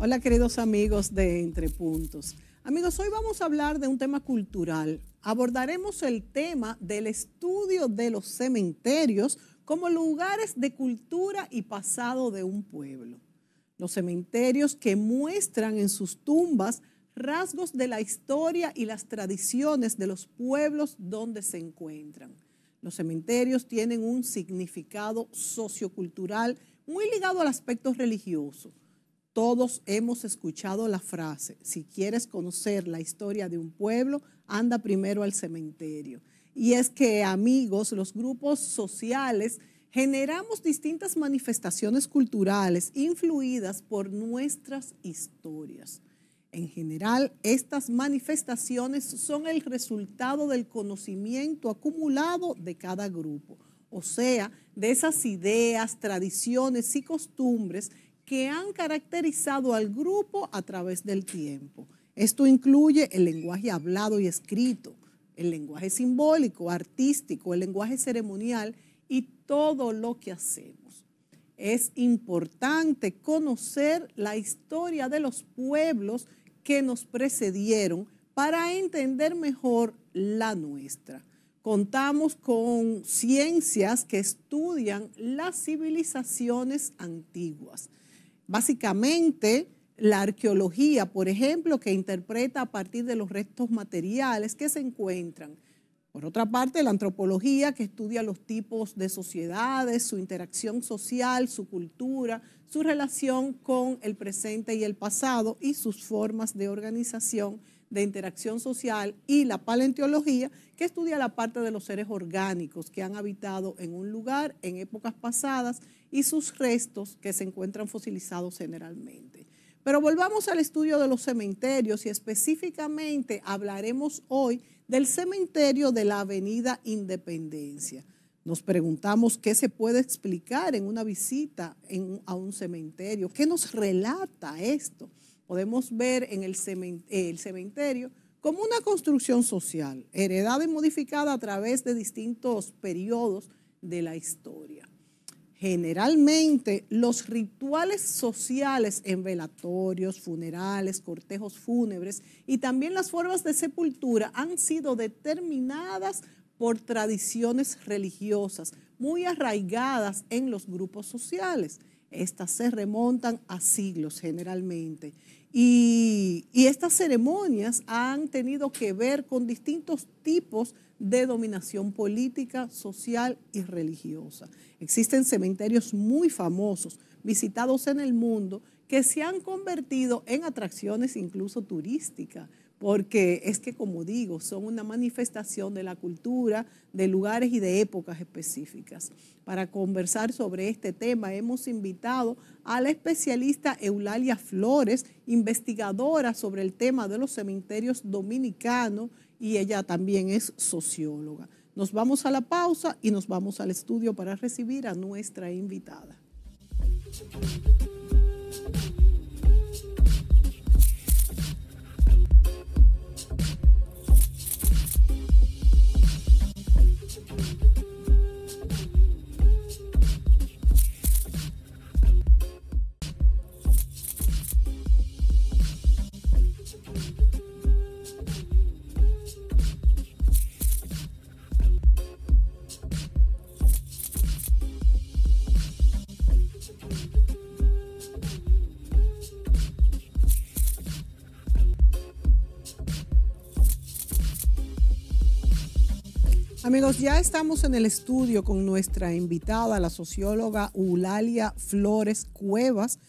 Hola queridos amigos de Entre Puntos. Amigos, hoy vamos a hablar de un tema cultural abordaremos el tema del estudio de los cementerios como lugares de cultura y pasado de un pueblo. Los cementerios que muestran en sus tumbas rasgos de la historia y las tradiciones de los pueblos donde se encuentran. Los cementerios tienen un significado sociocultural muy ligado al aspecto religioso. Todos hemos escuchado la frase, si quieres conocer la historia de un pueblo, anda primero al cementerio. Y es que amigos, los grupos sociales, generamos distintas manifestaciones culturales influidas por nuestras historias. En general, estas manifestaciones son el resultado del conocimiento acumulado de cada grupo, o sea, de esas ideas, tradiciones y costumbres que han caracterizado al grupo a través del tiempo. Esto incluye el lenguaje hablado y escrito, el lenguaje simbólico, artístico, el lenguaje ceremonial y todo lo que hacemos. Es importante conocer la historia de los pueblos que nos precedieron para entender mejor la nuestra. Contamos con ciencias que estudian las civilizaciones antiguas. Básicamente, la arqueología, por ejemplo, que interpreta a partir de los restos materiales que se encuentran. Por otra parte, la antropología, que estudia los tipos de sociedades, su interacción social, su cultura, su relación con el presente y el pasado y sus formas de organización, de interacción social. Y la paleontología, que estudia la parte de los seres orgánicos que han habitado en un lugar en épocas pasadas y sus restos que se encuentran fosilizados generalmente. Pero volvamos al estudio de los cementerios y específicamente hablaremos hoy del cementerio de la Avenida Independencia. Nos preguntamos qué se puede explicar en una visita a un cementerio, qué nos relata esto. Podemos ver en el cementerio, el cementerio como una construcción social, heredada y modificada a través de distintos periodos de la historia. Generalmente los rituales sociales en velatorios, funerales, cortejos fúnebres y también las formas de sepultura han sido determinadas por tradiciones religiosas muy arraigadas en los grupos sociales. Estas se remontan a siglos generalmente y, estas ceremonias han tenido que ver con distintos tipos de dominación política, social y religiosa. Existen cementerios muy famosos, visitados en el mundo, que se han convertido en atracciones incluso turísticas porque es que, como digo, son una manifestación de la cultura, de lugares y de épocas específicas. Para conversar sobre este tema hemos invitado a la especialista Eulalia Flores, investigadora sobre el tema de los cementerios dominicanos y ella también es socióloga. Nos vamos a la pausa y nos vamos al estudio para recibir a nuestra invitada. ya estamos en el estudio con nuestra invitada, la socióloga Eulalia Flores Cuevas.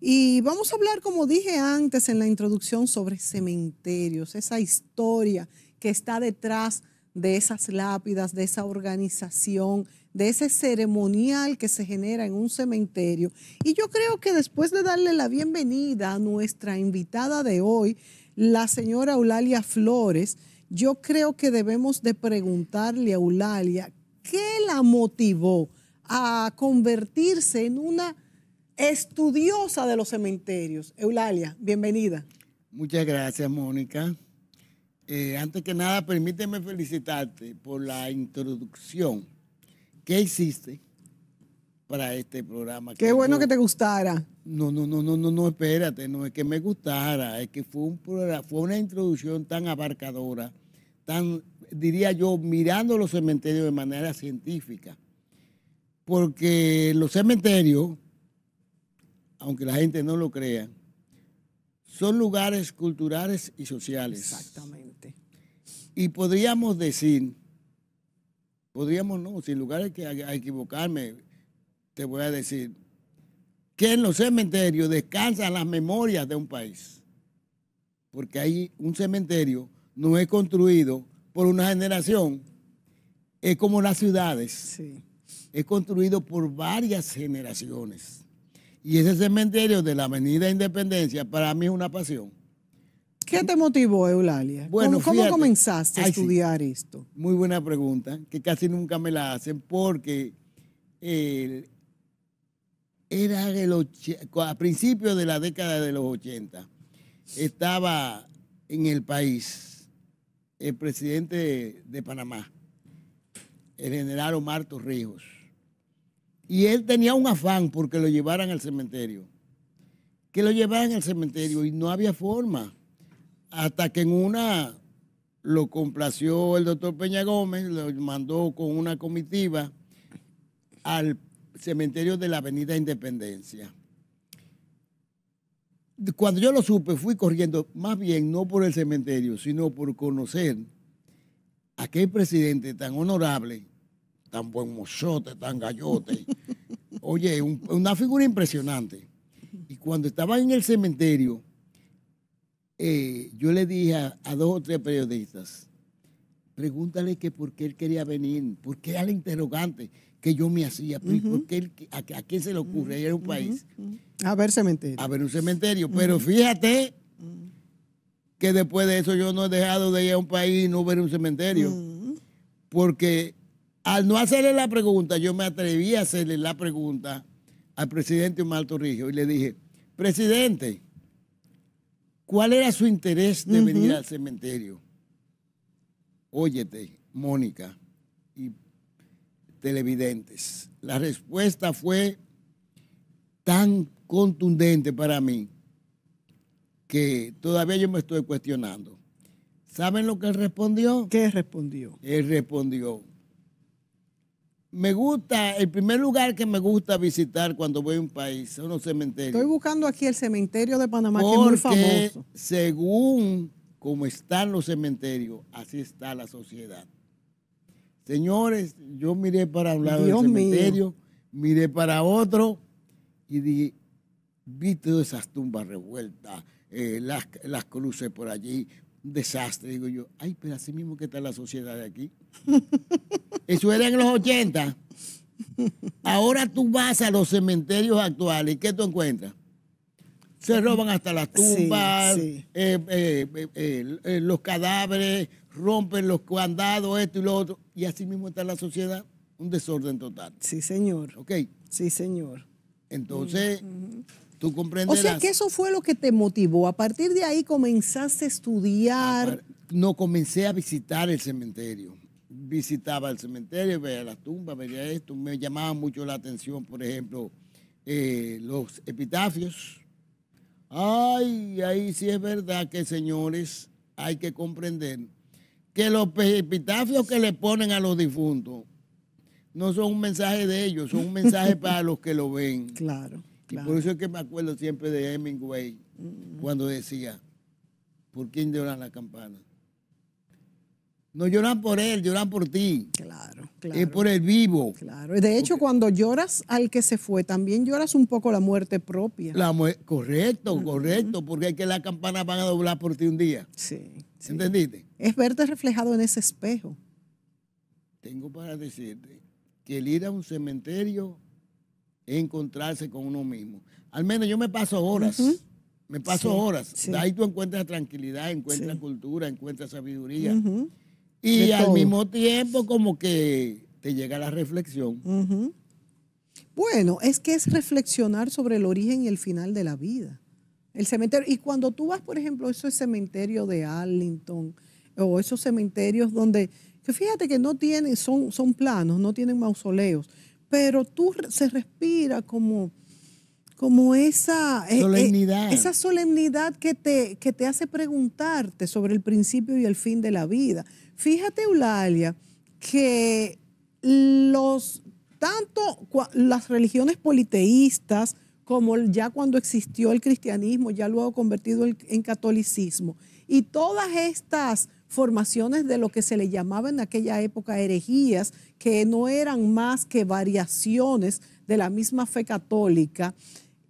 Y vamos a hablar, como dije antes en la introducción, sobre cementerios, esa historia que está detrás de esas lápidas, de esa organización, de ese ceremonial que se genera en un cementerio. Y yo creo que después de darle la bienvenida a nuestra invitada de hoy, la señora Eulalia Flores, yo creo que debemos de preguntarle a Eulalia qué la motivó a convertirse en una estudiosa de los cementerios. Eulalia, bienvenida. Muchas gracias, Mónica. Eh, antes que nada, permíteme felicitarte por la introducción que hiciste para este programa. Qué bueno que te gustara. No, no, no, no, no, no, espérate, no es que me gustara, es que fue un programa, fue una introducción tan abarcadora, tan, diría yo, mirando los cementerios de manera científica. Porque los cementerios, aunque la gente no lo crea, son lugares culturales y sociales. Exactamente. Y podríamos decir, podríamos no, sin lugar a equivocarme, te voy a decir que en los cementerios descansan las memorias de un país. Porque ahí un cementerio no es construido por una generación, es como las ciudades. Es construido por varias generaciones. Y ese cementerio de la Avenida Independencia para mí es una pasión. ¿Qué te motivó, Eulalia? Bueno, ¿Cómo, comenzaste a estudiar esto? Muy buena pregunta, que casi nunca me la hacen porque el, era a principios de la década de los 80, estaba en el país el presidente de, Panamá, el general Omar Torrijos. Y él tenía un afán porque lo llevaran al cementerio. Que lo llevaran al cementerio y no había forma. Hasta que en una lo complació el doctor Peña Gómez, lo mandó con una comitiva al cementerio de la Avenida Independencia. Cuando yo lo supe, fui corriendo, más bien no por el cementerio, sino por conocer a aquel presidente tan honorable, tan buen mochote, tan gallote. Oye, una figura impresionante. Y cuando estaba en el cementerio, eh, yo le dije a dos o tres periodistas, pregúntale que por qué él quería venir, por qué era la interrogante que yo me hacía, pues, qué a, quién se le ocurre ir a un país. A ver cementerio. A ver un cementerio, pero fíjate que después de eso yo no he dejado de ir a un país y no ver un cementerio, porque al no hacerle la pregunta, yo me atreví a hacerle la pregunta al presidente Omar Torrijo. y le dije, presidente, ¿cuál era su interés de venir al cementerio? Óyete, Mónica y televidentes. La respuesta fue tan contundente para mí que todavía yo me estoy cuestionando. ¿Saben lo que él respondió? ¿Qué respondió? Él respondió. Me gusta, el primer lugar que me gusta visitar cuando voy a un país son los cementerios. Estoy buscando aquí el cementerio de Panamá, que es muy famoso. Según como están los cementerios, así está la sociedad. Señores, yo miré para un lado del cementerio, miré para otro y dije, vi todas esas tumbas revueltas, eh, las, cruces por allí, un desastre. Digo yo, ay, pero así mismo que está la sociedad de aquí. Eso era en los 80. Ahora tú vas a los cementerios actuales, ¿qué tú encuentras? se roban hasta las tumbas, eh, eh, eh, los cadáveres, rompen los candados, esto y lo otro. Y así mismo está la sociedad, un desorden total. Sí, señor. ¿Ok? Sí, señor. Entonces, tú comprendes. O sea, que eso fue lo que te motivó. A partir de ahí comenzaste a estudiar. No, comencé a visitar el cementerio. Visitaba el cementerio, veía las tumbas, veía esto. Me llamaba mucho la atención, por ejemplo, los epitafios Ay, ahí sí es verdad que, señores, hay que comprender que los epitafios que le ponen a los difuntos no son un mensaje de ellos, son un mensaje para los que lo ven. Claro, Y por eso es que me acuerdo siempre de Hemingway, mm. cuando decía, ¿por quién lloran las campanas? No lloran por él, lloran por ti. Claro, claro. Es por el vivo. Claro. De hecho, cuando lloras al que se fue, también lloras un poco la muerte propia. La correcto, correcto, porque es que las campanas van a doblar por ti un día. Sí, ¿Entendiste? Es verte reflejado en ese espejo. Tengo para decirte que el ir a un cementerio es encontrarse con uno mismo. Al menos yo me paso horas. Me paso horas. Ahí tú encuentras tranquilidad, encuentras cultura, encuentras sabiduría. Y al mismo tiempo como que te llega la reflexión. Bueno, es que es reflexionar sobre el origen y el final de la vida. El cementerio, y cuando tú vas, por ejemplo, a esos cementerio de Arlington, o esos cementerios donde, fíjate que no tienen, son, son planos, no tienen mausoleos, pero tú se respira como, como esa eh, eh, solemnidad. esa solemnidad que te, que te hace preguntarte sobre el principio y el fin de la vida. Fíjate, Eulalia, que los tanto las religiones politeístas como ya cuando existió el cristianismo, ya luego convertido en catolicismo, y todas estas formaciones de lo que se le llamaba en aquella época herejías, que no eran más que variaciones de la misma fe católica,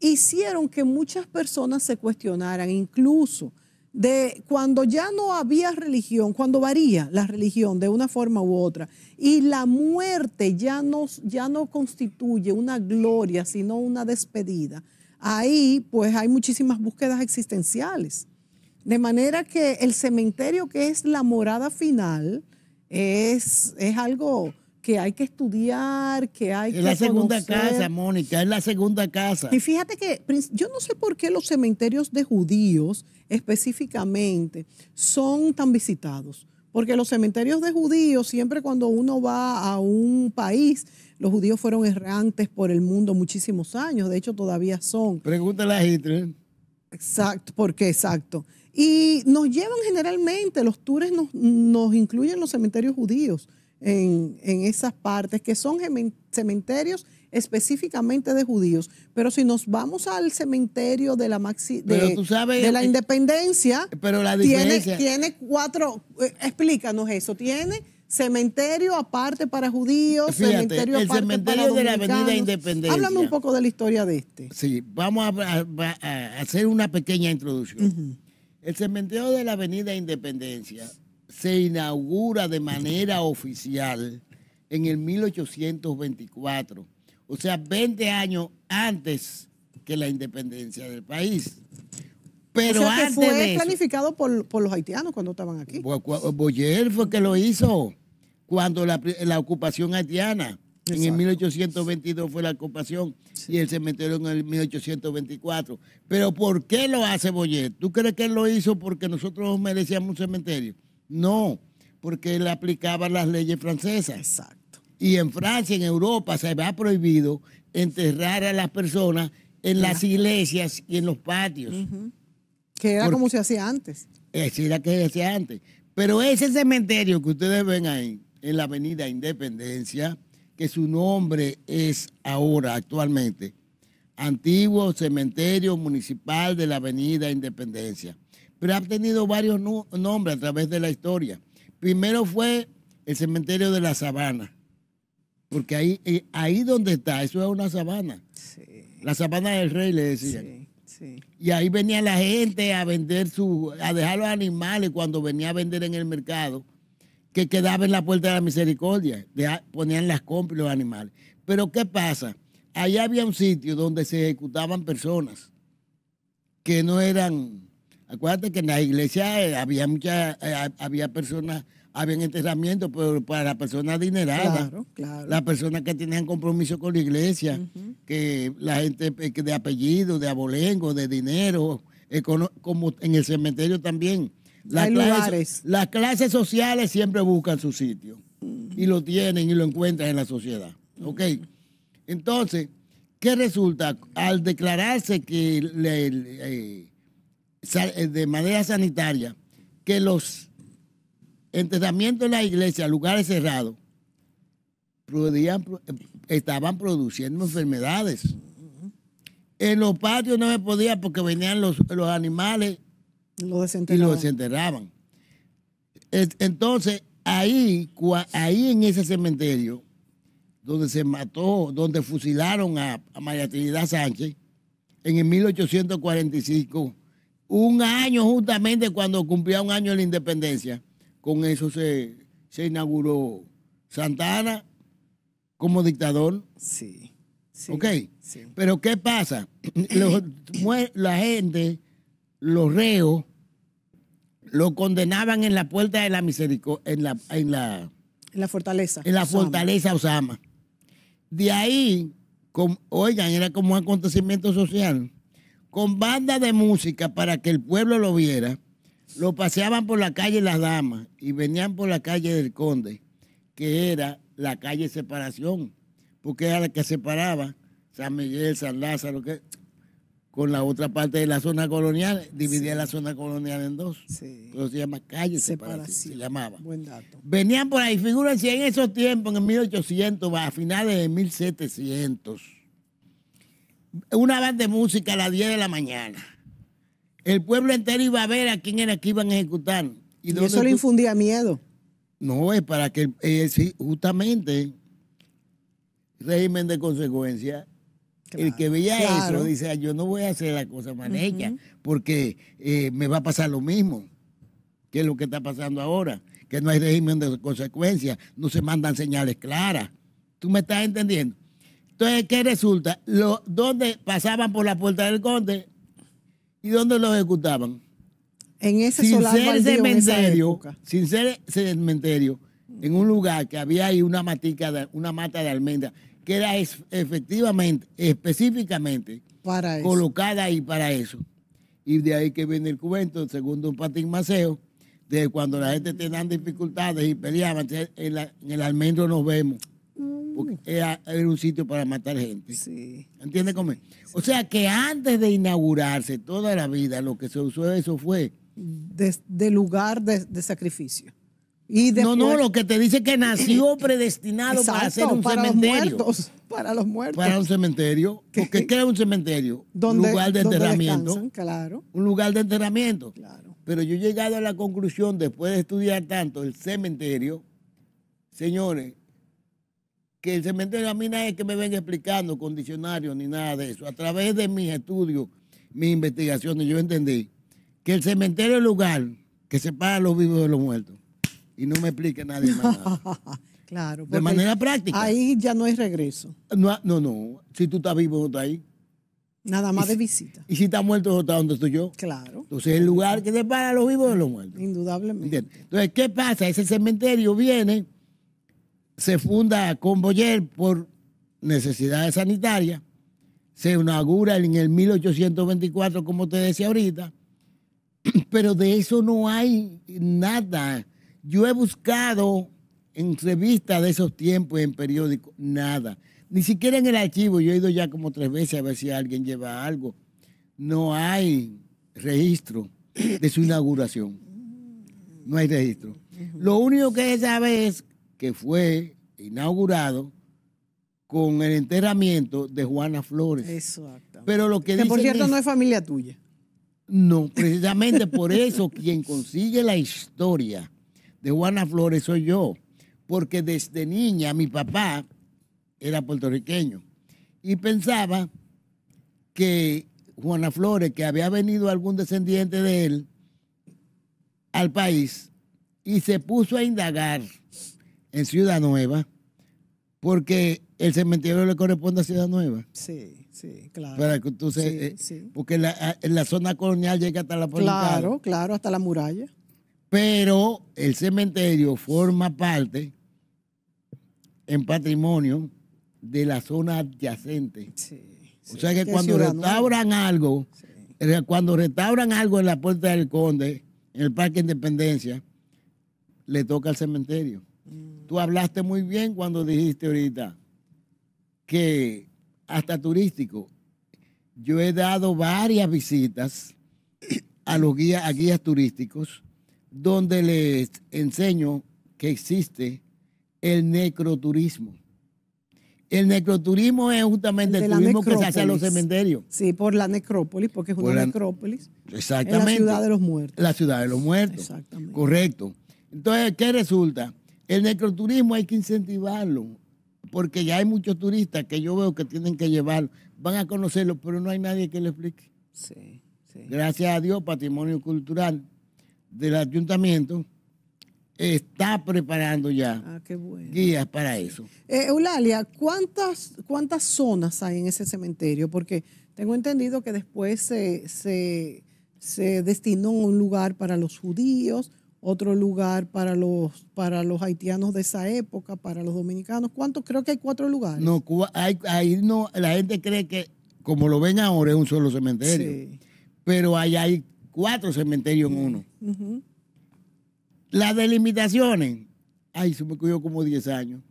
hicieron que muchas personas se cuestionaran, incluso de cuando ya no había religión, cuando varía la religión de una forma u otra, y la muerte ya no, ya no constituye una gloria, sino una despedida, ahí pues hay muchísimas búsquedas existenciales. De manera que el cementerio, que es la morada final, es, es algo que hay que estudiar, que hay que. Es la segunda casa, Mónica, es la segunda casa. Y fíjate que yo no sé por qué los cementerios de judíos específicamente son tan visitados. Porque los cementerios de judíos, siempre cuando uno va a un país, los judíos fueron errantes por el mundo muchísimos años, de hecho todavía son. Pregúntale a Hitler. Exacto, porque exacto. Y nos llevan generalmente, los tours nos incluyen los cementerios judíos en, esas partes, que son cementerios específicamente de judíos. Pero si nos vamos al cementerio de la maxi, de, la eh, independencia, pero la tiene, tiene cuatro, eh, explícanos eso, tiene cementerio aparte para judíos, cementerio aparte de la Avenida Independencia. Háblame un poco de la historia de este. Sí, vamos a, hacer una pequeña introducción. El cementerio de la Avenida Independencia se inaugura de manera oficial en el 1824, o sea, 20 años antes que la independencia del país. Pero fue planificado por, los haitianos cuando estaban aquí. Boyer fue que lo hizo cuando la, ocupación haitiana. En el 1822 fue la ocupación y el cementerio en el 1824. Pero ¿por qué lo hace Boyer? ¿Tú crees que él lo hizo porque nosotros merecíamos un cementerio? No, porque le aplicaban las leyes francesas. Exacto. Y en Francia, en Europa, se va prohibido enterrar a las personas en las iglesias y en los patios. Que era como se hacía antes. Es eh, era que se hacía antes. Pero ese cementerio que ustedes ven ahí, en la avenida Independencia, que su nombre es ahora, actualmente, Antiguo Cementerio Municipal de la Avenida Independencia pero ha tenido varios nombres a través de la historia. Primero fue el cementerio de la sabana, porque ahí, eh, ahí donde está, eso es una sabana. La sabana del rey, le decían. Sí, Y ahí venía la gente a vender su, a dejar los animales cuando venía a vender en el mercado, que quedaba en la puerta de la misericordia, ponían las compras los animales. Pero ¿qué pasa? Allá había un sitio donde se ejecutaban personas que no eran Acuérdate que en la iglesia eh, había muchas, eh, había personas, había enterramientos pero para personas adineradas. Las personas que tenían compromiso con la iglesia, que la gente eh, de apellido, de abolengo, de dinero, como en el cementerio también. Las clases, Las clases sociales siempre buscan su sitio y lo tienen y lo encuentran en la sociedad. Entonces, ¿qué resulta? Al declararse que eh, de manera sanitaria que los enterramientos en la iglesia, lugares cerrados, eh, estaban produciendo enfermedades. En los patios no se podía porque venían los, los animales y los desenterraban. Entonces, ahí, ahí en ese cementerio, donde se mató, donde fusilaron a, a María Trinidad Sánchez, en el 1845, un año justamente cuando cumplía un año de la independencia. Con eso se, inauguró inauguró Ana como dictador. Sí. sí ¿Ok? Sí. Pero ¿qué pasa? la gente, los reos, lo condenaban en la puerta de la misericordia, en la, en la, la fortaleza. En la fortaleza Osama. De ahí, oigan, era como un acontecimiento social con bandas de música para que el pueblo lo viera, lo paseaban por la calle Las Damas y venían por la calle del Conde, que era la calle Separación, porque era la que separaba San Miguel, San Lázaro, con la otra parte de la zona colonial, dividía la zona colonial en dos. Sí. se llama calle separación, se llamaba. Buen dato. Venían por ahí, figúrense en esos tiempos, en 1800, a finales de 1700 una banda de música a las 10 de la mañana. El pueblo entero iba a ver a quién era que iban a ejecutar. Y, eso le infundía miedo. No, es para que, eh, justamente, régimen de consecuencia. el que veía eso dice, ah, yo no voy a hacer la cosa mal porque eh, me va a pasar lo mismo que lo que está pasando ahora, que no hay régimen de consecuencia, no se mandan señales claras. ¿Tú me estás entendiendo? Entonces, ¿qué resulta? ¿Dónde pasaban por la puerta del conde y dónde lo ejecutaban? En ese sin ser cementerio, en sin ser cementerio, en un lugar que había ahí una matica, una mata de almendra, que era efectivamente, específicamente colocada ahí para eso. Y de ahí que viene el cuento, segundo un Patín Maceo, de cuando la gente tenía dificultades y peleaban, en el almendro nos vemos. Mm. Eh, era, un sitio para matar gente. Sí. ¿Entiendes cómo O sea que antes de inaugurarse toda la vida, lo que se usó eso fue... De, lugar de, sacrificio. Y no, no, lo que te dice que nació predestinado para ser un cementerio. para los muertos. Para un cementerio. ¿Qué? Porque ¿qué era un cementerio? Un lugar de enterramiento. Un lugar de enterramiento. Pero yo he llegado a la conclusión, después de estudiar tanto el cementerio, señores, que el cementerio a mí nadie que me venga explicando condicionarios ni nada de eso. A través de mis estudios, mis investigaciones, yo entendí que el cementerio es el lugar que separa a los vivos de los muertos. Y no me explique nadie más nada. claro. De manera práctica. Ahí ya no hay regreso. No, ah, no, no. Si tú estás vivo, no estás ahí. Nada más de visita. Y si estás muerto, está donde estoy yo. Claro. Entonces es el lugar que separa a los vivos de los muertos. Indudablemente. Entonces, ¿qué pasa? Ese cementerio viene se funda Boyer por necesidades sanitarias, se inaugura en el 1824, como te decía ahorita, pero de eso no hay nada. Yo he buscado en revistas de esos tiempos, en periódicos, nada. Ni siquiera en el archivo, yo he ido ya como tres veces a ver si alguien lleva algo. No hay registro de su inauguración. No hay registro. Lo único que ella sabe es que fue inaugurado con el enterramiento de Juana Flores. Exacto. Pero lo que, por cierto no es familia tuya. No, precisamente por eso quien consigue la historia de Juana Flores soy yo, porque desde niña mi papá era puertorriqueño y pensaba que Juana Flores, que había venido algún descendiente de él al país, y se puso a indagar en Ciudad Nueva, porque el cementerio le corresponde a Ciudad Nueva. Sí, sí, claro. Eh, porque la, la, zona colonial llega hasta la Conde. Claro, claro, hasta la muralla. Pero el cementerio forma parte en patrimonio de la zona adyacente. Sí, o sea que cuando restauran algo, cuando restauran algo en la Puerta del Conde, en el Parque Independencia, le toca al cementerio. Tú hablaste muy bien cuando dijiste ahorita que hasta turístico. Yo he dado varias visitas a los guías, a turísticos donde les enseño que existe el necroturismo. El necroturismo es justamente el, turismo que se hace a los cementerios. Sí, por la necrópolis, porque es una necrópolis. Exactamente. la ciudad de los muertos. La ciudad de los muertos. Exactamente. Correcto. Entonces, ¿qué resulta? El necroturismo hay que incentivarlo, porque ya hay muchos turistas que yo veo que tienen que llevarlo. Van a conocerlo, pero no hay nadie que lo explique. Sí, Gracias a Dios, Patrimonio Cultural del Ayuntamiento está preparando ya ah, guías para eso. Eh, Eulalia, ¿cuántas, ¿cuántas zonas hay en ese cementerio? Porque tengo entendido que después se, se destinó un lugar para los judíos, otro lugar para los, para los haitianos de esa época, para los dominicanos. ¿Cuántos? Creo que hay cuatro lugares. No, Cuba, ahí no, la gente cree que, como lo ven ahora, es un solo cementerio. Pero ahí hay cuatro cementerios en uno. Las delimitaciones, ay, se me ocurrió como 10 años.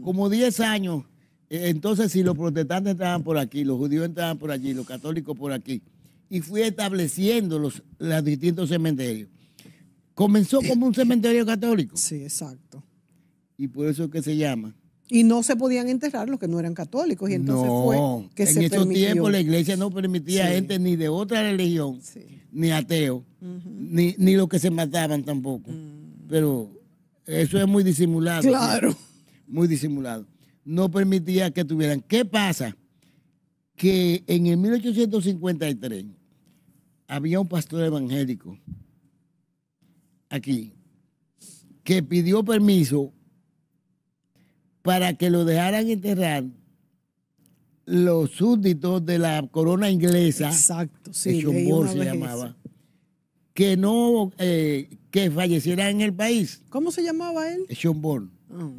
Como 10 años. Eh, entonces, si los protestantes entraban por aquí, los judíos entraban por allí, los católicos por aquí, y fui estableciendo los, los distintos cementerios Comenzó como un cementerio católico. Sí, exacto. Y por eso es que se llama. Y no se podían enterrar los que no eran católicos. Y entonces fue que en esos tiempos la iglesia no permitía a gente ni de otra religión, ni ateo, ni, ni los que se mataban tampoco. Mm. Pero eso es muy disimulado. Claro. Muy disimulado. No permitía que tuvieran. ¿Qué pasa? Que en el 1853 había un pastor evangélico aquí que pidió permiso para que lo dejaran enterrar los súbditos de la corona inglesa, Exacto, sí, que se llamaba, que no eh, que falleciera en el país. ¿Cómo se llamaba él? Schomborn. Oh.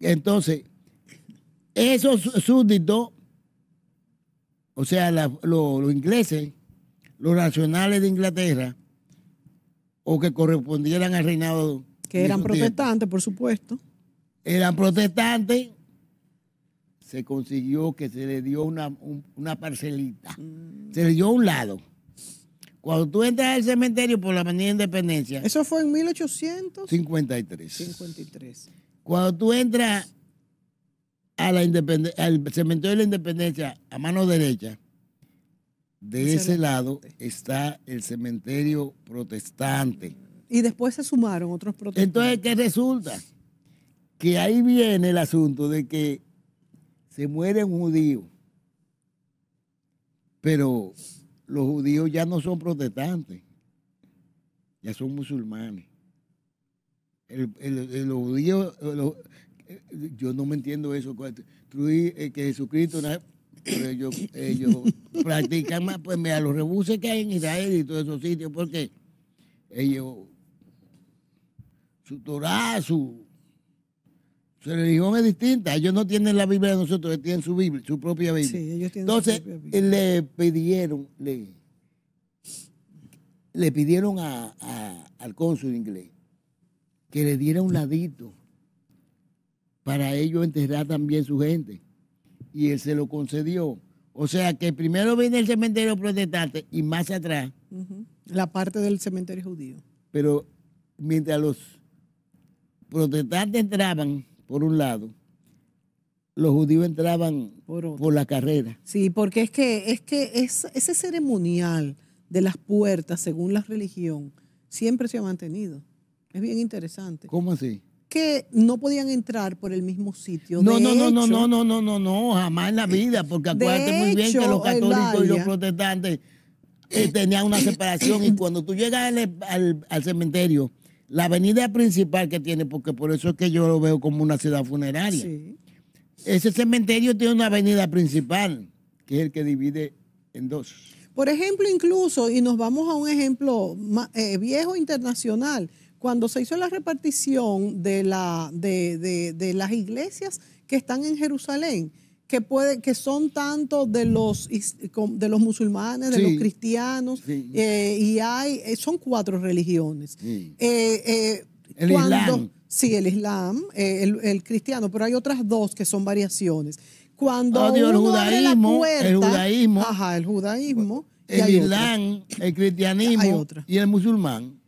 Entonces, esos súbditos, o sea, los ingleses, los nacionales de Inglaterra, o que correspondieran al reinado. Que eran protestantes, por supuesto. Eran protestantes. Se consiguió que se le dio una, parcelita. Mm. Se le dio un lado. Cuando tú entras al cementerio por la Avenida Independencia. Eso fue en 1853. 53. Cuando tú entras a la al cementerio de la Independencia a mano derecha, de ese lado está el cementerio protestante. Y después se sumaron otros protestantes. Entonces, ¿qué resulta? Que ahí viene el asunto de que se muere un judío, pero los judíos ya no son protestantes, ya son musulmanes. El, los judíos, yo no me entiendo eso, eh, que Jesucristo ellos, ellos practican más, pues mira, los rebuses que hay en Israel y todos esos sitios, porque ellos, su Torah, su, religión es distinta. Ellos no tienen la Biblia de nosotros, ellos tienen su Biblia, su propia Biblia. Entonces, le pidieron, le, pidieron al cónsul inglés que le diera un ladito para ellos enterrar también su gente y él se lo concedió. O sea que primero viene el cementerio protestante y más atrás. La parte del cementerio judío. Pero mientras los protestantes entraban por un lado, los judíos entraban por, la carrera. Sí, porque es que, es que es, ese ceremonial de las puertas, según la religión, siempre se ha mantenido. Es bien interesante. ¿Cómo así? que no podían entrar por el mismo sitio. No, de no, no, no, no, no, no, no, jamás en la eh, vida, porque acuérdate muy bien que los católicos y los protestantes eh, eh, tenían una separación y cuando tú llegas al, cementerio, la avenida principal que tiene, porque por eso es que yo lo veo como una ciudad funeraria, ese cementerio tiene una avenida principal, que es el que divide en dos. Por ejemplo, incluso, y nos vamos a un ejemplo viejo internacional, cuando se hizo la repartición de, la, de, las iglesias que están en Jerusalén, que, puede, que son tanto de los, de los musulmanes, de los cristianos, eh, y hay, eh, son cuatro religiones. Eh, el Islam. Sí, el Islam, el, cristiano, pero hay otras dos que son variaciones. Cuando ah, el judaísmo, el judaísmo, ajá, el judaísmo, el Islam, el cristianismo y el musulmán.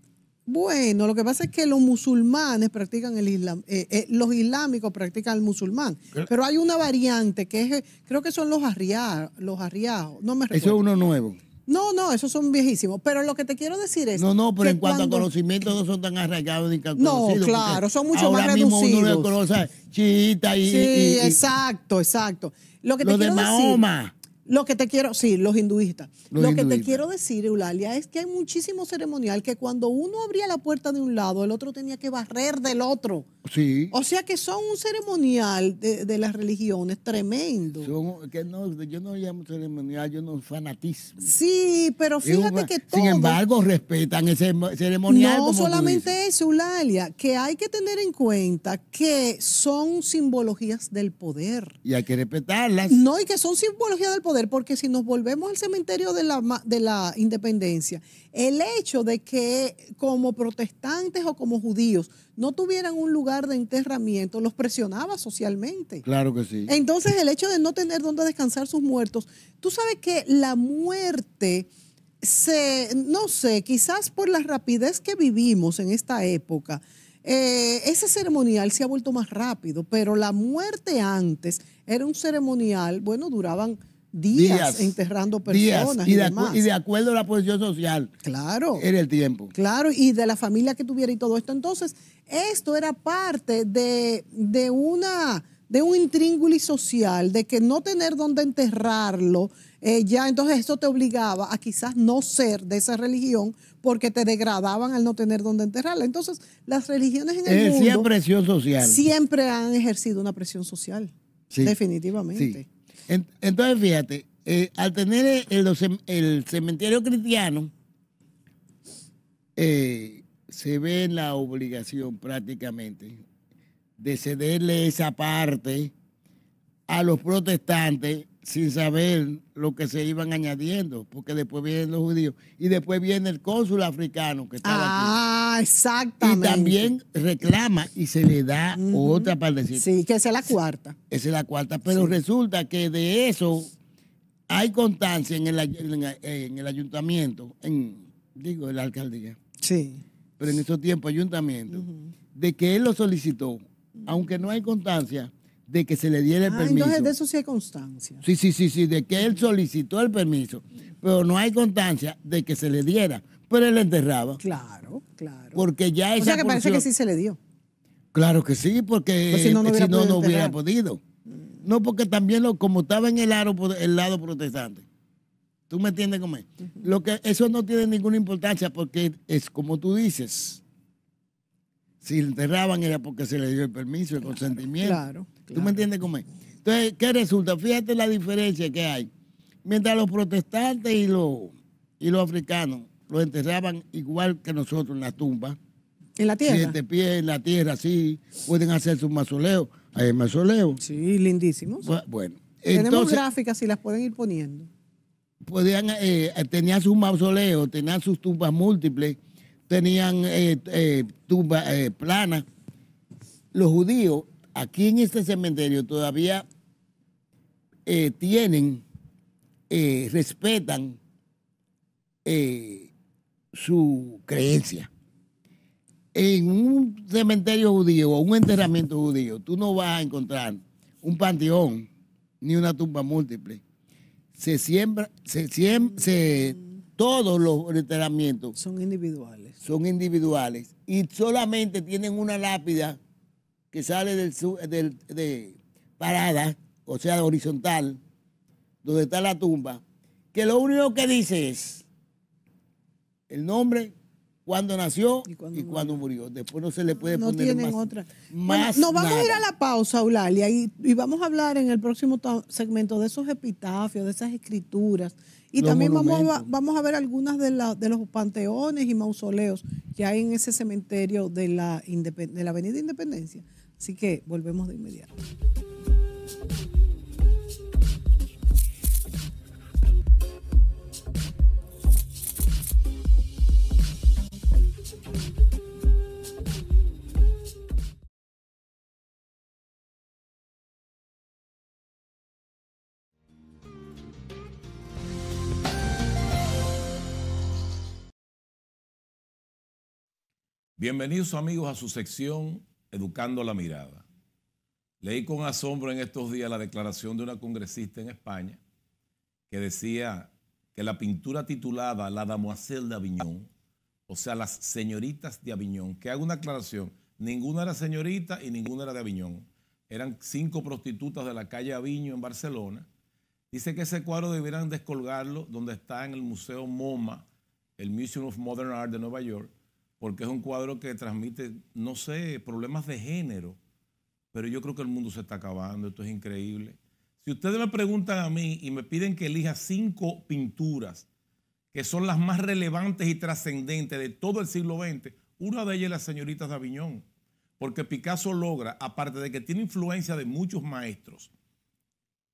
Bueno, lo que pasa es que los musulmanes practican el islam, eh, eh, los islámicos practican el musulmán, pero hay una variante que es, creo que son los arriados, los arriados, no me recuerdo. Eso es uno nuevo. No, no, esos son viejísimos. Pero lo que te quiero decir es. No, no, pero en cuanto a conocimiento no son tan arraigados ni tan No, claro, son mucho ahora más mismo reducidos. Uno conoce, chiita y. Sí, exacto, exacto. Lo que te quiero de Mahoma. Lo que te quiero, sí, los hinduistas. lo que te quiero decir, Eulalia, es que hay muchísimo ceremonial que cuando uno abría la puerta de un lado, el otro tenía que barrer del otro. Sí. O sea que son un ceremonial de, las religiones tremendo. no, yo no llamo ceremonial, yo no fanatismo. Sí, pero fíjate que todo Sin embargo, respetan ese ceremonial. No solamente eso, Eulalia, que hay que tener en cuenta que son simbologías del poder. Y hay que respetarlas. No, y que son simbologías del poder porque si nos volvemos al cementerio de la, de la independencia, el hecho de que como protestantes o como judíos no tuvieran un lugar de enterramiento los presionaba socialmente. Claro que sí. Entonces el hecho de no tener donde descansar sus muertos, tú sabes que la muerte se, no sé, quizás por la rapidez que vivimos en esta época, eh, ese ceremonial se ha vuelto más rápido, pero la muerte antes era un ceremonial, bueno, duraban días, enterrando personas Y, de y, de acuerdo a la posición social. Claro. Era el tiempo. Claro, y de la familia que tuviera y todo esto. Entonces, esto era parte de, una de un intríngulis social, de que no tener donde enterrarlo, eh, ya entonces esto te obligaba a quizás no ser de esa religión porque te degradaban al no tener donde enterrarla. Entonces, las religiones en el mundo social. siempre han ejercido una presión social, definitivamente. Entonces, fíjate, eh, al tener el, cementerio cristiano, eh, se ve la obligación prácticamente de cederle esa parte a los protestantes sin saber lo que se iban añadiendo, porque después vienen los judíos y después viene el cónsul africano que estaba aquí. Ah, Ah, exactamente. Y también reclama y se le da otra parte Sí, que esa es la cuarta. Esa es la cuarta, pero resulta que de eso hay constancia en el, ayuntamiento, en, digo, en la alcaldía. Sí. Pero en esos tiempos, ayuntamiento, de que él lo solicitó, aunque no hay constancia de que se le diera el ah, permiso. Entonces, de eso sí hay constancia. Sí, sí, sí, sí, de que él solicitó el permiso, pero no hay constancia de que se le diera pero él la enterraba. Claro, claro. Porque ya O sea que parece que sí se le dio. Claro que sí, porque pues si no, no eh, hubiera podido No, porque también lo, como estaba en el, aro- el lado protestante. ¿Tú me entiendes cómo es? Lo que, eso no tiene ninguna importancia porque es como tú dices. Si enterraban era porque se le dio el permiso, el consentimiento. claro, ¿Tú me entiendes cómo es? Entonces, ¿qué resulta? Fíjate la diferencia que hay. Mientras los protestantes y los, y los africanos lo enterraban igual que nosotros en la tumba. ¿En la tierra? de pie en la tierra, sí. Pueden hacer sus mausoleos Hay mausoleos. Sí, lindísimos. Bueno. Tenemos gráficas y las pueden ir poniendo. Podían, eh, tenían sus mausoleos, tenían sus tumbas múltiples, tenían eh, eh tumbas eh, planas. Los judíos aquí en este cementerio todavía eh, tienen, respetan eh, su creencia. En un cementerio judío o un enterramiento judío, tú no vas a encontrar un panteón ni una tumba múltiple. Se siembra, se siembra, todos los enterramientos son individuales. Son individuales y solamente tienen una lápida que sale del, del, de parada, o sea, horizontal, donde está la tumba, que lo único que dice es el nombre, cuándo nació y cuándo, murió. Después no se le puede no poner tienen más, otra. más nos vamos a ir a la pausa, Eulalia, y, vamos a hablar en el próximo segmento de esos epitafios, de esas escrituras. Y también vamos a, ver algunas de, de los panteones y mausoleos que hay en ese cementerio de la Avenida Independencia. Así que volvemos de inmediato. Bienvenidos amigos a su sección Educando la Mirada. Leí con asombro en estos días la declaración de una congresista en España que decía que la pintura titulada La Damoiselle de Aviñón, o sea, las señoritas de Aviñón, que hago una aclaración, ninguna era señorita y ninguna era de Aviñón, eran cinco prostitutas de la calle Aviño en Barcelona, dice que ese cuadro debieran descolgarlo donde está en el Museo MoMA, el Museum of Modern Art de Nueva York, porque es un cuadro que transmite, no sé, problemas de género, pero yo creo que el mundo se está acabando, esto es increíble. Si ustedes me preguntan a mí y me piden que elija cinco pinturas que son las más relevantes y trascendentes de todo el siglo XX, una de ellas es la señorita de Aviñón, porque Picasso logra, aparte de que tiene influencia de muchos maestros,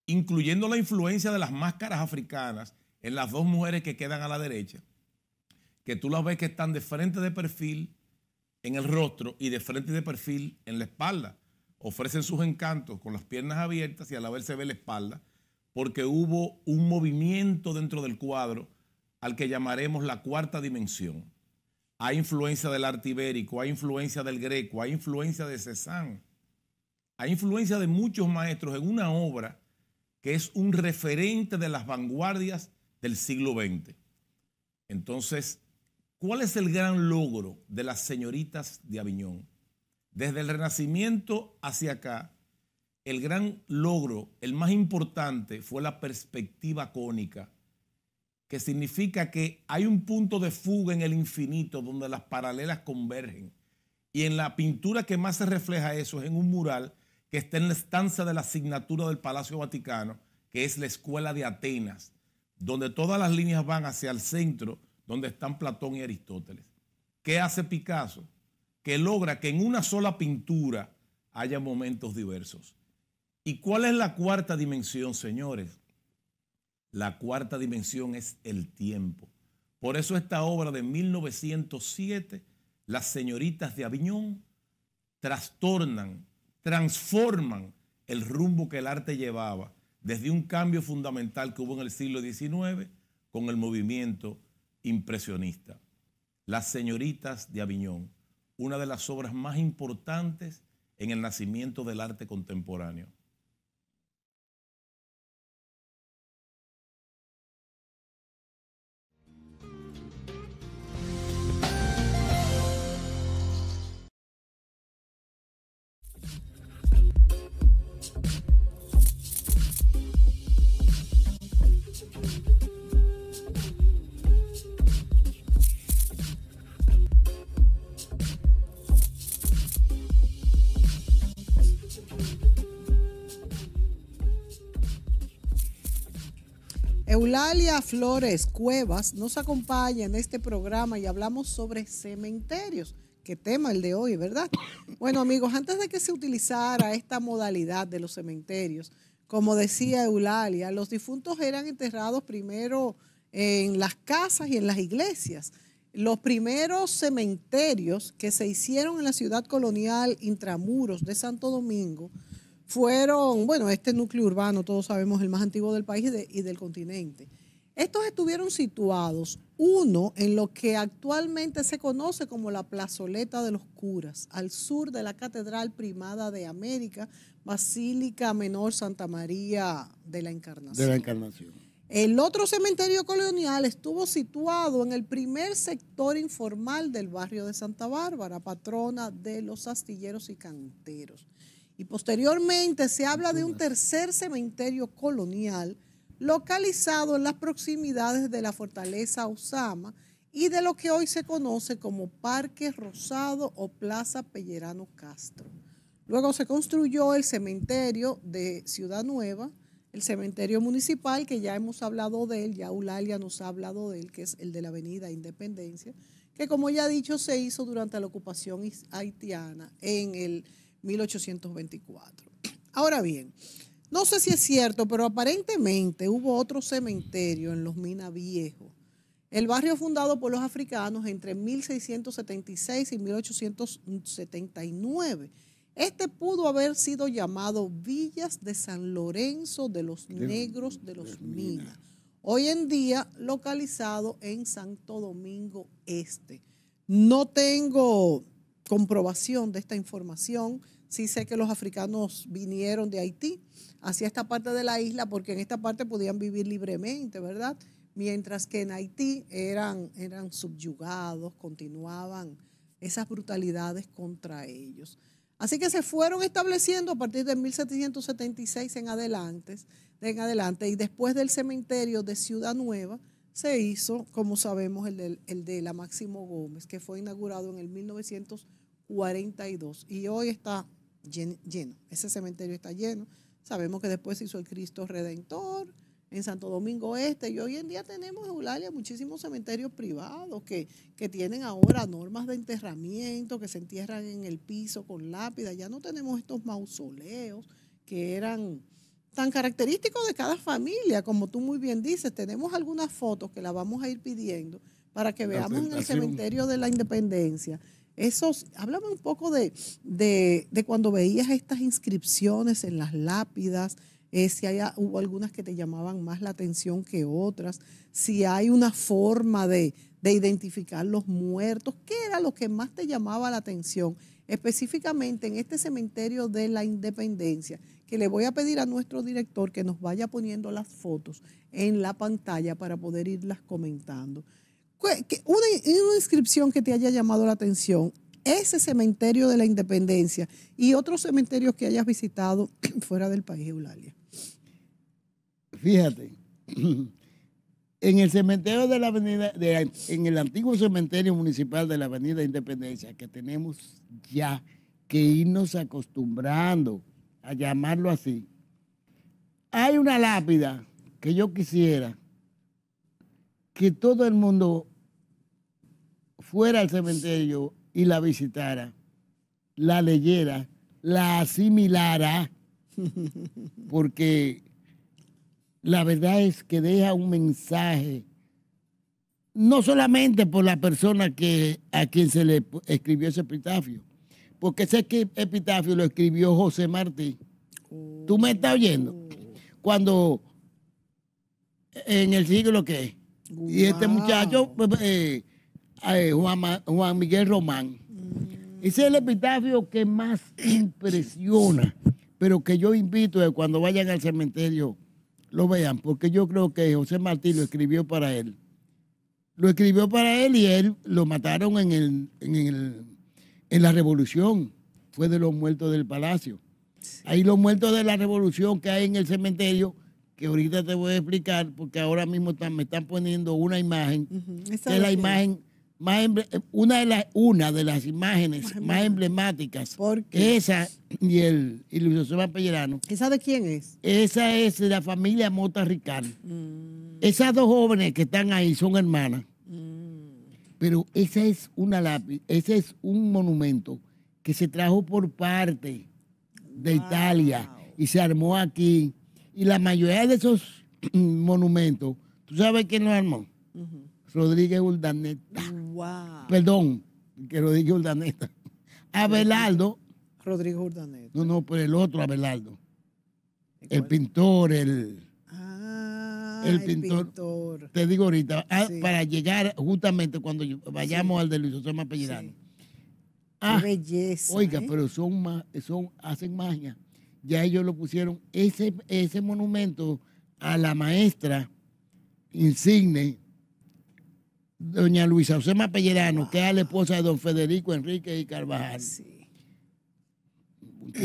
incluyendo la influencia de las máscaras africanas en las dos mujeres que quedan a la derecha, que tú las ves que están de frente de perfil en el rostro y de frente de perfil en la espalda. Ofrecen sus encantos con las piernas abiertas y a la vez se ve la espalda, porque hubo un movimiento dentro del cuadro al que llamaremos la cuarta dimensión. Hay influencia del arte ibérico, hay influencia del greco, hay influencia de Cézanne, hay influencia de muchos maestros en una obra que es un referente de las vanguardias del siglo XX. Entonces, ¿Cuál es el gran logro de las señoritas de Aviñón? Desde el Renacimiento hacia acá, el gran logro, el más importante, fue la perspectiva cónica, que significa que hay un punto de fuga en el infinito donde las paralelas convergen. Y en la pintura que más se refleja eso es en un mural que está en la estancia de la asignatura del Palacio Vaticano, que es la Escuela de Atenas, donde todas las líneas van hacia el centro donde están Platón y Aristóteles. ¿Qué hace Picasso? Que logra que en una sola pintura haya momentos diversos. ¿Y cuál es la cuarta dimensión, señores? La cuarta dimensión es el tiempo. Por eso esta obra de 1907, Las señoritas de Aviñón, trastornan, transforman el rumbo que el arte llevaba desde un cambio fundamental que hubo en el siglo XIX con el movimiento impresionista. Las señoritas de Aviñón, una de las obras más importantes en el nacimiento del arte contemporáneo. Eulalia Flores Cuevas nos acompaña en este programa y hablamos sobre cementerios. Qué tema el de hoy, ¿verdad? Bueno, amigos, antes de que se utilizara esta modalidad de los cementerios, como decía Eulalia, los difuntos eran enterrados primero en las casas y en las iglesias. Los primeros cementerios que se hicieron en la ciudad colonial Intramuros de Santo Domingo fueron, bueno, este núcleo urbano, todos sabemos, el más antiguo del país y, del continente. Estos estuvieron situados, uno, en lo que actualmente se conoce como la plazoleta de los curas, al sur de la Catedral Primada de América, Basílica Menor Santa María de la Encarnación. De la Encarnación. El otro cementerio colonial estuvo situado en el primer sector informal del barrio de Santa Bárbara, patrona de los astilleros y canteros. Y posteriormente se habla de un tercer cementerio colonial localizado en las proximidades de la fortaleza Osama y de lo que hoy se conoce como Parque Rosado o Plaza Pellerano Castro. Luego se construyó el cementerio de Ciudad Nueva, el cementerio municipal, que ya hemos hablado de él, ya Ulalia nos ha hablado de él, que es el de la Avenida Independencia, que como ya he dicho se hizo durante la ocupación haitiana en el 1824. Ahora bien, no sé si es cierto, pero aparentemente hubo otro cementerio en los Minas Viejos. El barrio fundado por los africanos entre 1676 y 1879. Este pudo haber sido llamado Villas de San Lorenzo de los Negros de los Minas. Hoy en día localizado en Santo Domingo Este. No tengo comprobación de esta información. Sí sé que los africanos vinieron de Haití hacia esta parte de la isla porque en esta parte podían vivir libremente, ¿verdad? Mientras que en Haití eran, eran subyugados, continuaban esas brutalidades contra ellos. Así que se fueron estableciendo a partir de 1776 en adelante, en adelante y después del cementerio de Ciudad Nueva se hizo, como sabemos, el de, de la Máximo Gómez, que fue inaugurado en el 1900. 42. Y hoy está lleno, ese cementerio está lleno. Sabemos que después se hizo el Cristo Redentor en Santo Domingo Este y hoy en día tenemos, en Eulalia, muchísimos cementerios privados que, que tienen ahora normas de enterramiento, que se entierran en el piso con lápida. Ya no tenemos estos mausoleos que eran tan característicos de cada familia, como tú muy bien dices. Tenemos algunas fotos que las vamos a ir pidiendo para que veamos en el cementerio de la Independencia esos, háblame un poco de, cuando veías estas inscripciones en las lápidas, eh, si hubo algunas que te llamaban más la atención que otras, si hay una forma de, de, identificar los muertos, ¿qué era lo que más te llamaba la atención? Específicamente en este cementerio de la independencia, que le voy a pedir a nuestro director que nos vaya poniendo las fotos en la pantalla para poder irlas comentando. Una, inscripción que te haya llamado la atención, ese cementerio de la independencia y otros cementerios que hayas visitado fuera del país, Eulalia. Fíjate, en el cementerio de la avenida, en el antiguo cementerio municipal de la avenida Independencia, que tenemos ya que irnos acostumbrando a llamarlo así, hay una lápida que yo quisiera que todo el mundo fuera al cementerio y la visitara, la leyera, la asimilara, porque la verdad es que deja un mensaje, no solamente por la persona que, a quien se le escribió ese epitafio, porque ese epitafio lo escribió José Martí. ¿Tú me estás oyendo? Oh. Cuando en el siglo que y este muchacho eh, eh, Juan, Miguel Román. Mm. Ese es el epitafio que más impresiona, pero que yo invito a cuando vayan al cementerio lo vean, porque yo creo que José Martí lo escribió para él. Lo escribió para él y él lo mataron en, el, en, la revolución. Fue de los muertos del palacio. Ahí los muertos de la revolución que hay en el cementerio, que ahorita te voy a explicar, porque ahora mismo me están poniendo una imagen, es la imagen una de las una de las imágenes más, emblemáticas esa y el y Luis José Pellerano esa de quién es esa es de la familia Mota Ricardo mm. esas dos jóvenes que están ahí son hermanas mm. pero esa es una lápiz ese es un monumento que se trajo por parte de Italia y se armó aquí y la mayoría de esos monumentos tú sabes quién los armó Rodríguez Urdaneta mm. Perdón, que lo dije Urdaneta. Abelardo. Rodrigo Urdaneta. No, no, pero el otro Abelardo. El pintor, el. Ah, el, pintor, Te digo ahorita, ah, para llegar justamente cuando vayamos al de Luis Mapellidano. Sí. Ah, belleza. Oiga, ¿eh? pero son, son, hacen magia. Ya ellos lo pusieron. Ese, ese monumento a la maestra insigne doña Luisa Osema Pellerano, que es la esposa de don Federico Enrique y Carvajal. Sí.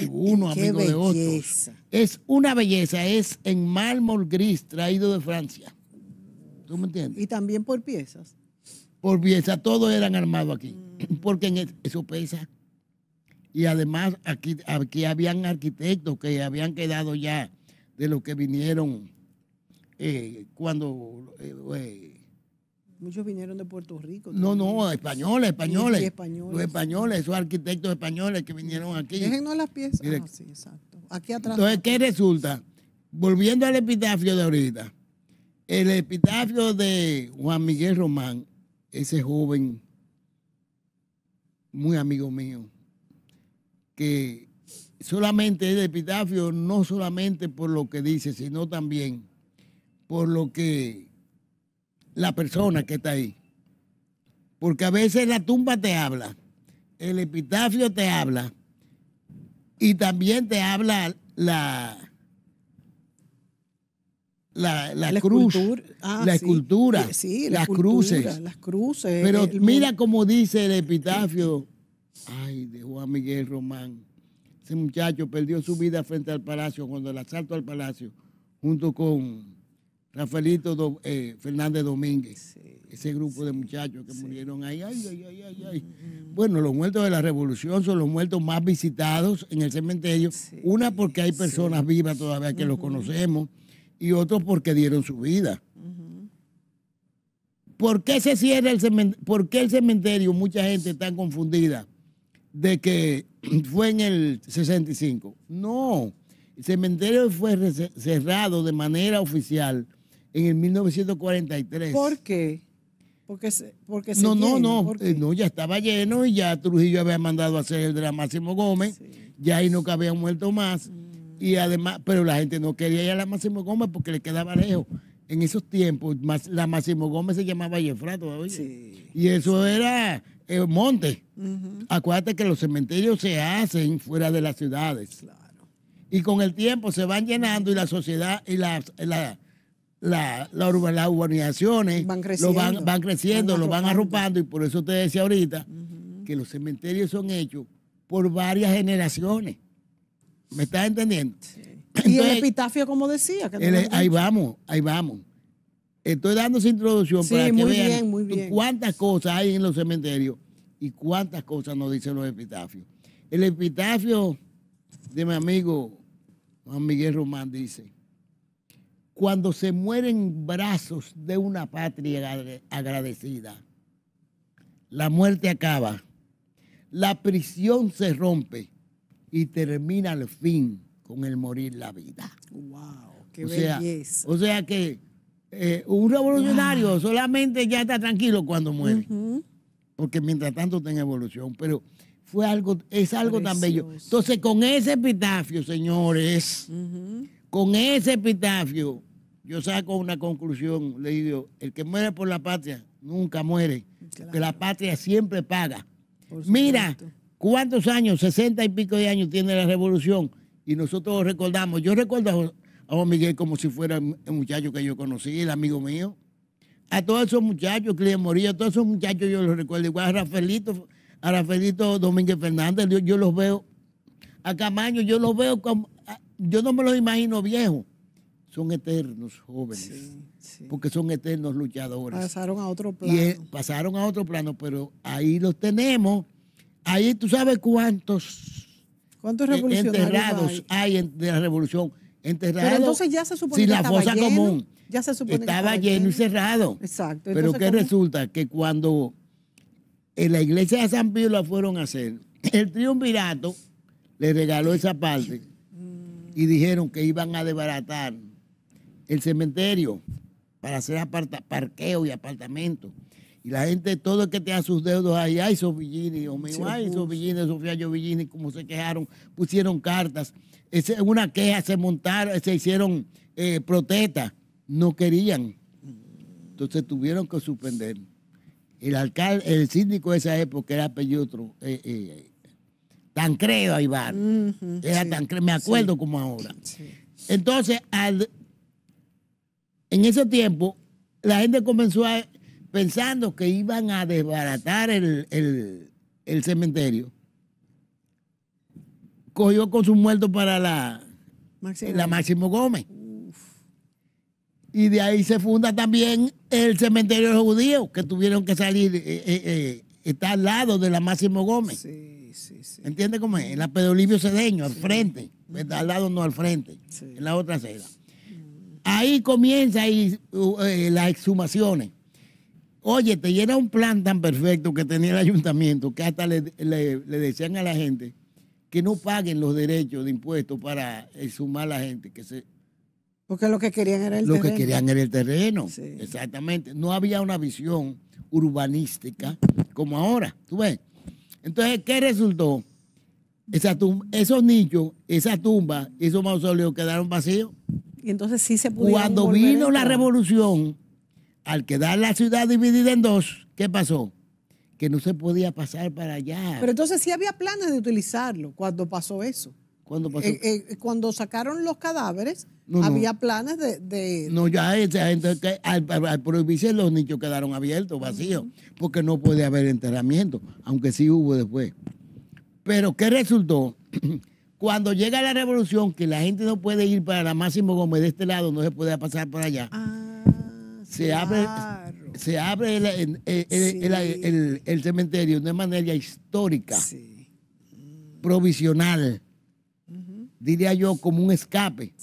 Uno, amigo de otro Es una belleza, es en mármol gris traído de Francia. ¿Tú me entiendes? Y también por piezas. Por piezas, todos eran armados aquí, mm. porque en eso pesa. Y además aquí, aquí habían arquitectos que habían quedado ya de los que vinieron eh, cuando... Eh, eh, Muchos vinieron de Puerto Rico. No, no, españoles, españoles. españoles. Los españoles, esos arquitectos españoles que vinieron aquí. Déjenos las piezas. Ah, sí, exacto. Aquí atrás. Entonces, ¿qué resulta? Volviendo al epitafio de ahorita. El epitafio de Juan Miguel Román, ese joven muy amigo mío, que solamente el epitafio, no solamente por lo que dice, sino también por lo que la persona que está ahí. Porque a veces la tumba te habla, el epitafio te habla y también te habla la, la, la, cruz, ah, la escultura, las cruces. Las cruces. Pero mira cómo dice el epitafio. Ay, de Juan Miguel Román. Ese muchacho perdió su vida frente al palacio cuando el asalto al palacio, junto con Rafaelito eh, Fernández Domínguez, ese grupo de muchachos que murieron ahí. Mm, mm. Bueno, los muertos de la revolución son los muertos más visitados en el cementerio. Una porque hay personas vivas todavía que los conocemos y otros porque dieron su vida. ¿Por qué se cierra el cementerio? ¿Por qué el cementerio? Mucha gente está confundida de que fue en el 65. No, el cementerio fue cerrado de manera oficial en el 1943. ¿Por qué? Porque se, porque se no, no, no, eh, no, ya estaba lleno y ya Trujillo había mandado a hacer el de la Máximo Gómez, ya ahí no habían muerto más. Mm. Y además, pero la gente no quería ir a la Máximo Gómez porque le quedaba lejos. En esos tiempos, la Máximo Gómez se llamaba Yefra todavía. Sí. Y eso era el eh, monte. Acuérdate que los cementerios se hacen fuera de las ciudades. Claro. Y con el tiempo se van llenando y la sociedad y la las urbanizaciones van creciendo, lo van, van creciendo arropando y por eso te decía ahorita que los cementerios son hechos por varias generaciones. ¿Me estás entendiendo? y el epitafio, como decía. E, ahí vamos, ahí vamos. Estoy dando esa introducción para que vean cuántas cosas hay en los cementerios y cuántas cosas nos dicen los epitafios. El epitafio de mi amigo Juan Miguel Román dice, cuando se mueren brazos de una patria agradecida. La muerte acaba, la prisión se rompe y termina el fin con el morir la vida. ¡Wow! ¡Qué o Sea, o sea que eh, un revolucionario solamente ya está tranquilo cuando muere, porque mientras tanto está en evolución, pero fue algo, es algo tan bello. Entonces, con ese epitafio, señores, con ese epitafio yo saco una conclusión, le digo, el que muere por la patria nunca muere, que la patria siempre paga. Mira, ¿cuántos años, sesenta y pico de años tiene la revolución? Y nosotros recordamos, yo recuerdo a Juan Miguel como si fuera el muchacho que yo conocí, el amigo mío. A todos esos muchachos, Clive Morillo, a todos esos muchachos yo los recuerdo. Igual a Rafaelito, a Rafaelito Domínguez Fernández, yo, yo los veo. A Camaño, yo los veo como, yo no me lo imagino viejo. Son eternos jóvenes, porque son eternos luchadores. Pasaron a otro plano. pasaron a otro plano, pero ahí los tenemos. Ahí tú sabes cuántos, ¿Cuántos eh, revolucionarios enterrados hay? de la revolución. Enterrados. Pero entonces ya se supone que la fosa lleno, común ya se supone estaba, que estaba lleno, y cerrado. Exacto. pero ¿qué resulta? Que cuando en la iglesia de San Pío la fueron a hacer, el triunvirato le regaló esa parte y dijeron que iban a desbaratar el cementerio para hacer parqueo y apartamento. Y la gente, todo el que tenía sus deudos ahí, ay, Sofillini, o ay, Sofía Jovillini, como se quejaron, pusieron cartas. Es una queja, se montaron, se hicieron eh, protestas, no querían. Entonces tuvieron que suspender. El alcalde, el síndico de esa época era Peyotro, eh, eh, Tancredo Aybar. Uh Era me acuerdo como ahora. Entonces, en ese tiempo, la gente comenzó pensando que iban a desbaratar el, cementerio. Cogió con su muerto para la Máximo, la Máximo Gómez. Y de ahí se funda también el cementerio de los judíos, que tuvieron que salir, eh, eh, eh, está al lado de la Máximo Gómez. Sí. ¿Entiendes cómo es? En la Pedro Sedeño, Cedeño, al frente. Al lado no, al frente. En la otra acera. Ahí comienza ahí, uh, eh, las exhumaciones. oye, te era un plan tan perfecto que tenía el ayuntamiento que hasta le, decían a la gente que no paguen los derechos de impuestos para exhumar a la gente, que se, porque lo que querían era el terreno. Lo que querían era el terreno, exactamente. No había una visión urbanística como ahora, tú ves. Entonces, ¿qué resultó? Esa esos nichos, esa tumba, esos mausoleos quedaron vacíos. Y entonces sí se pudieron Cuando vino la revolución, al quedar la ciudad dividida en dos, ¿qué pasó? Que no se podía pasar para allá. Pero entonces sí había planes de utilizarlo cuando pasó eso. Eh, eh, eh, cuando, sacaron los cadáveres, había planes de, No, ya esa gente, al, prohibirse los nichos quedaron abiertos, vacíos, porque no puede haber enterramiento, aunque sí hubo después. Pero ¿qué resultó? Cuando llega la revolución, que la gente no puede ir para la Máximo Gómez de este lado, no se puede pasar por allá. Ah, se abre, se abre el, cementerio de manera histórica, provisional diría yo, como un escape,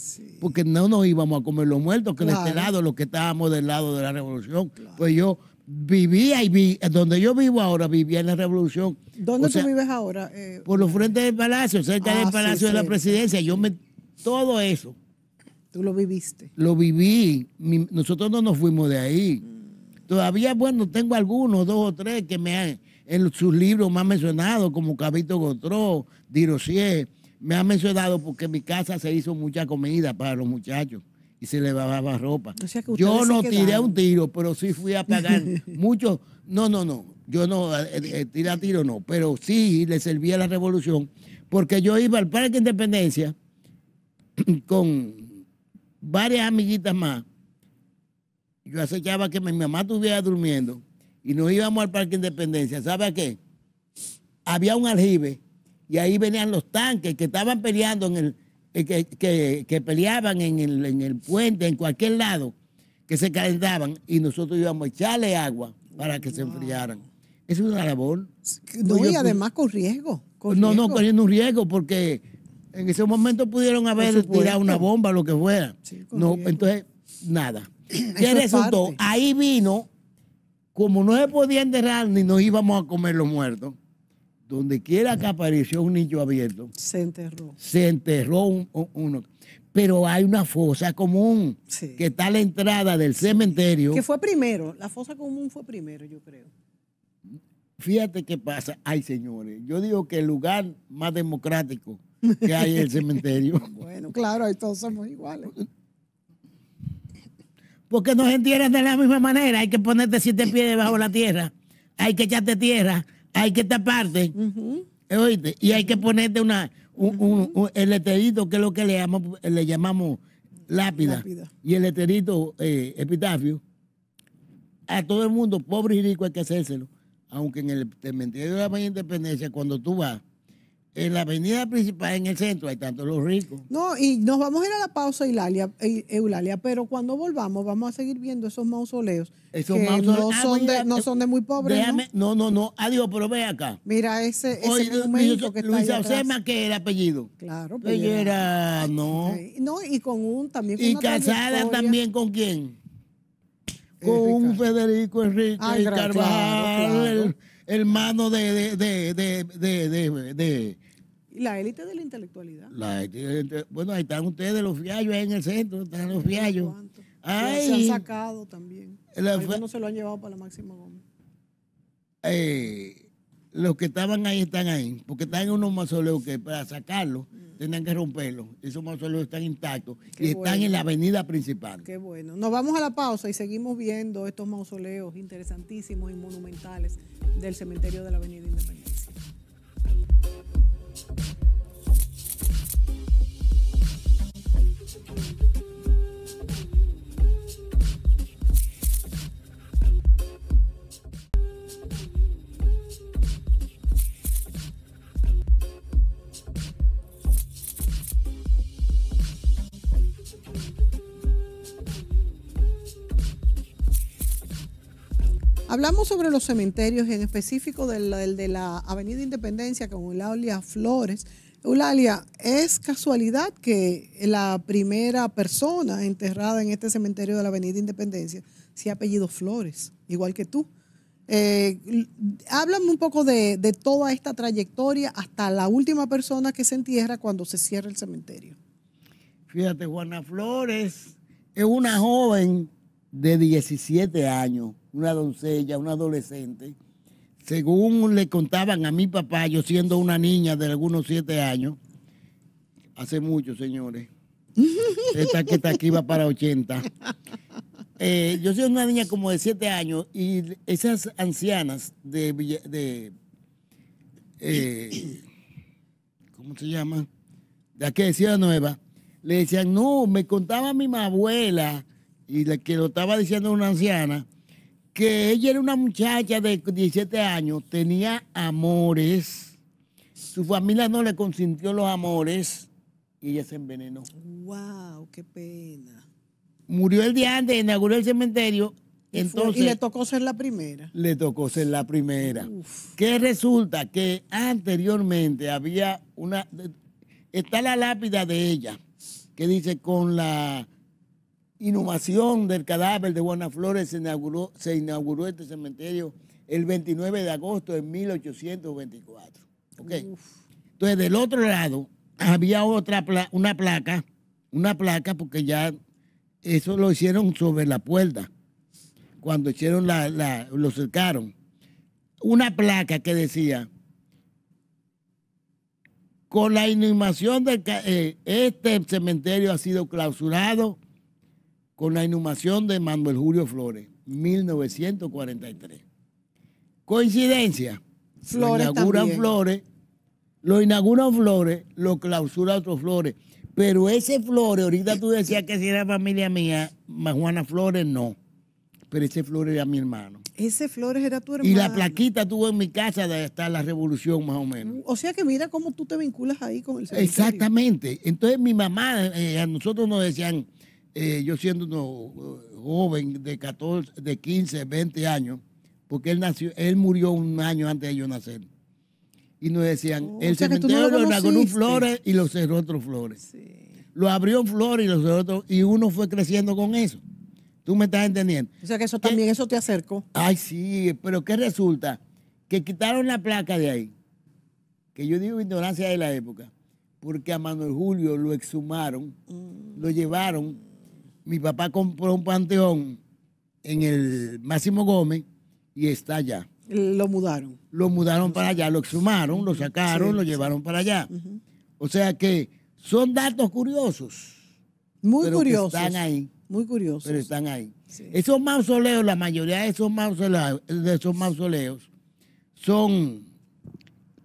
porque no nos íbamos a comer los muertos, que de este lado, los que estábamos del lado de la revolución, pues yo vivía y vi, donde yo vivo ahora, vivía en la revolución. ¿Dónde tú vives ahora? Eh, por los frentes del palacio, cerca ah, del palacio de la presidencia, yo me, todo eso. Tú lo viviste. Lo viví, nosotros no nos fuimos de ahí. Mm. Todavía, bueno, tengo algunos, dos o tres que me en sus libros más mencionados, como Cabito Gotró, Dirosier, me ha mencionado porque en mi casa se hizo mucha comida para los muchachos y se le lavaba ropa. yo no tiré un tiro, pero sí fui a pagar mucho. No, no, no. Yo no eh, eh, tiré a tiro, no. Pero sí le servía la revolución porque yo iba al Parque Independencia con varias amiguitas más. Yo acechaba que mi mamá estuviera durmiendo y nos íbamos al Parque Independencia. ¿Sabe qué? Había un aljibe y ahí venían los tanques que estaban peleando en el, eh, que, peleaban en el, puente, en cualquier lado, que se calentaban y nosotros íbamos a echarle agua para que se enfriaran. Es una labor. No, y pues, además con riesgo. no, no, corriendo un riesgo porque en ese momento pudieron haber tirado una bomba, lo que fuera. no, entonces, nada. ¿Qué resultó? Ahí vino, como no se podía enterrar ni nos íbamos a comer los muertos, donde quiera que apareció un nicho abierto, se enterró. Se enterró uno. Pero hay una fosa común que está a la entrada del cementerio. Que fue primero, la fosa común fue primero, yo creo. Fíjate qué pasa. Ay, señores, yo digo que el lugar más democrático que hay es el cementerio. bueno, claro, ahí todos somos iguales. Porque nos entierran de la misma manera. Hay que ponerte siete pies debajo de la tierra. Hay que echarte tierra hay que taparte, ¿oíste? y hay que ponerte una, el eterito, que es lo que le llamamos, lápida, y el leterito eh, epitafio. A todo el mundo, pobre y rico, hay que hacérselo. Aunque en el cementerio de la Independencia, cuando tú vas, en la avenida principal, en el centro, hay tantos los ricos. No, y nos vamos a ir a la pausa, Eulalia, e, Eulalia pero cuando volvamos vamos a seguir viendo esos mausoleos. Esos mausoleos. No, ah, eh, son de, muy pobres. ¿no? no, no, Adiós, pero ve acá. Mira ese, monumento que está Luis José que apellido. Claro, pero. Era, no. No, y con un también. y casada también con quién? Eh, con un Federico Enrique y hermano de, de, de, de la élite de la intelectualidad. La, eh, bueno, ahí están ustedes, los fiallos ahí en el centro, están los fiallos. Ay, se han sacado también. no se lo han llevado para la máxima goma? Eh, los que estaban ahí están ahí, porque están en unos mazoleos que para sacarlo mm tendrán que romperlo. Esos mausoleos están intactos y están en la avenida principal. Qué bueno. Nos vamos a la pausa y seguimos viendo estos mausoleos interesantísimos y monumentales del cementerio de la Avenida Independiente. hablamos sobre los cementerios, en específico del, de la Avenida Independencia con Eulalia Flores, Eulalia, ¿es casualidad que la primera persona enterrada en este cementerio de la Avenida Independencia sea apellido Flores, igual que tú? Eh, háblame un poco de, de, toda esta trayectoria hasta la última persona que se entierra cuando se cierra el cementerio. Fíjate, Juana Flores es una joven de 17 años, una doncella, una adolescente. Según le contaban a mi papá, yo siendo una niña de algunos 7 años, hace mucho, señores. Esta que está aquí va para 80. Eh, yo soy una niña como de 7 años y esas ancianas de, eh, ¿cómo se llama? De aquí de Ciudad Nueva, le decían, no, me contaba mi abuela y le, que lo estaba diciendo una anciana, que ella era una muchacha de 17 años, tenía amores, su familia no le consintió los amores y ella se envenenó. ¡Wow! ¡Qué pena! Murió el día antes, inauguró el cementerio. Y entonces, le tocó ser la primera. Le tocó ser la primera. Que resulta que anteriormente había una. Está la lápida de ella, que dice con la inhumación del cadáver de Juana Flores se inauguró, este cementerio el 29 de agosto de 1824. Okay. Entonces, del otro lado había otra una placa, una placa porque ya eso lo hicieron sobre la puerta, cuando hicieron la, lo cercaron. Una placa que decía, con la inhumación de eh, este cementerio ha sido clausurado con la inhumación de Manuel Julio Flores, 1943. Coincidencia, Flores lo inauguran Flores, lo inauguran Flores, lo clausura otro Flores. Pero ese Flores, ahorita tú decías que si era familia mía, Juana Flores no. Pero ese Flores era mi hermano. Ese Flores era tu hermano. Y la plaquita tuvo en mi casa de estar la revolución, más o menos. O sea que mira cómo tú te vinculas ahí con el Exactamente. Entonces mi mamá, eh, a nosotros nos decían, eh, yo siendo uno uh, joven de 14, de 15, 20 años, porque él nació, él murió un año antes de yo nacer. Y nos decían, oh, el cementerio lo Flores y lo cerró otro Flores. Lo abrió Flores y lo cerró y uno fue creciendo con eso. ¿Tú me estás entendiendo? O sea que eso también, eso te acercó. Ay, sí, pero ¿qué resulta? Que quitaron la placa de ahí, que yo digo ignorancia de la época, porque a Manuel Julio lo exhumaron, mm. lo llevaron mi papá compró un panteón en el Máximo Gómez y está allá. Lo mudaron. Lo mudaron para allá, lo exhumaron, lo sacaron, lo llevaron para allá. O sea que son datos curiosos. Muy pero curiosos. están ahí. Muy curiosos. Pero están ahí. Esos mausoleos, la mayoría de esos mausoleos, de esos mausoleos son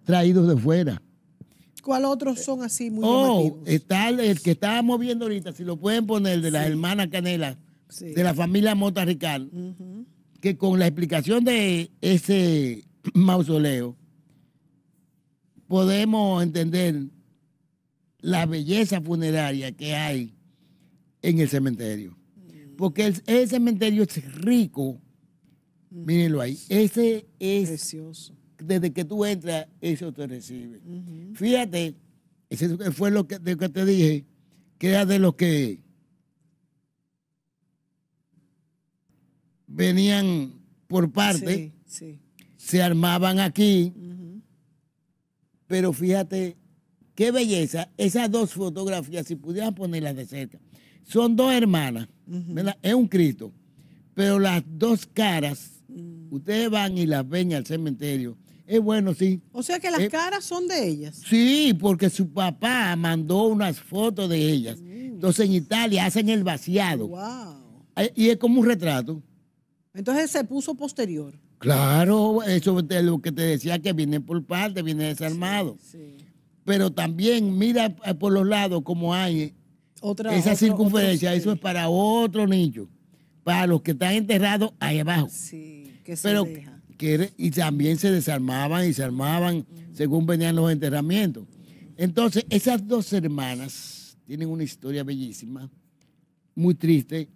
traídos de fuera. ¿Cuál otros son así muy oh, el que estábamos viendo ahorita, si lo pueden poner, de las hermanas Canela, de la familia Mota que con la explicación de ese mausoleo podemos entender la belleza funeraria que hay en el cementerio. Mm. Porque el, ese cementerio es rico. Mm. Mírenlo ahí. Ese es Precioso desde que tú entras, eso te recibe. Fíjate, eso fue lo que, te dije, que era de los que venían por parte, se armaban aquí, pero fíjate, qué belleza, esas dos fotografías, si pudieran ponerlas de cerca, son dos hermanas, es un Cristo, pero las dos caras, mm. ustedes van y las ven al cementerio, es bueno, sí. O sea que las eh, caras son de ellas. Sí, porque su papá mandó unas fotos de ellas. Mm. Entonces en Italia hacen el vaciado. Wow. Y es como un retrato. Entonces se puso posterior. Claro, eso es lo que te decía, que viene por parte, viene desarmado. Sí, Pero también mira eh, por los lados como hay eh, otra, esa circunferencia, eso es para otro niño. para los que están enterrados ahí abajo. Sí, que se Pero y también se desarmaban y se armaban según venían los enterramientos. Entonces, esas dos hermanas tienen una historia bellísima, muy triste,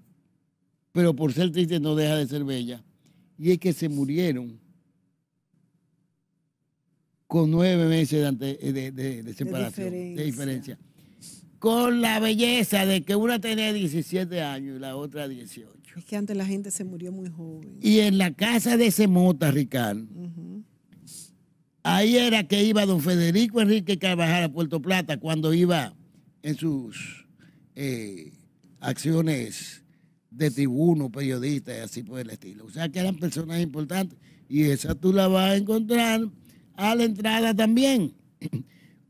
pero por ser triste no deja de ser bella. Y es que se murieron con nueve meses de, de, separación, de diferencia con la belleza de que una tenía 17 años y la otra 18. Es que antes la gente se murió muy joven. Y en la casa de ese Ricardo, ahí era que iba don Federico Enrique Carvajal a Puerto Plata cuando iba en sus eh, acciones de tribuno, periodista y así por el estilo. O sea que eran personas importantes y esa tú la vas a encontrar a la entrada también